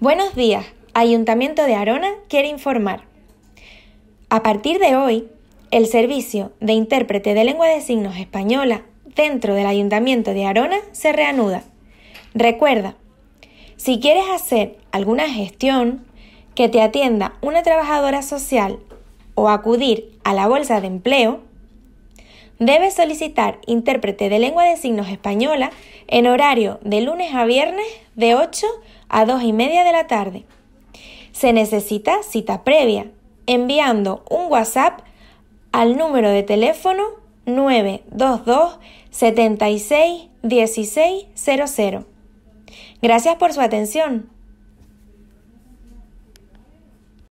Buenos días, Ayuntamiento de Arona quiere informar. A partir de hoy, el servicio de intérprete de lengua de signos española dentro del Ayuntamiento de Arona se reanuda. Recuerda, si quieres hacer alguna gestión, que te atienda una trabajadora social o acudir a la bolsa de empleo, Debe solicitar intérprete de lengua de signos española en horario de lunes a viernes de 8 a 2 y media de la tarde. Se necesita cita previa enviando un WhatsApp al número de teléfono 922 76 16 00. Gracias por su atención.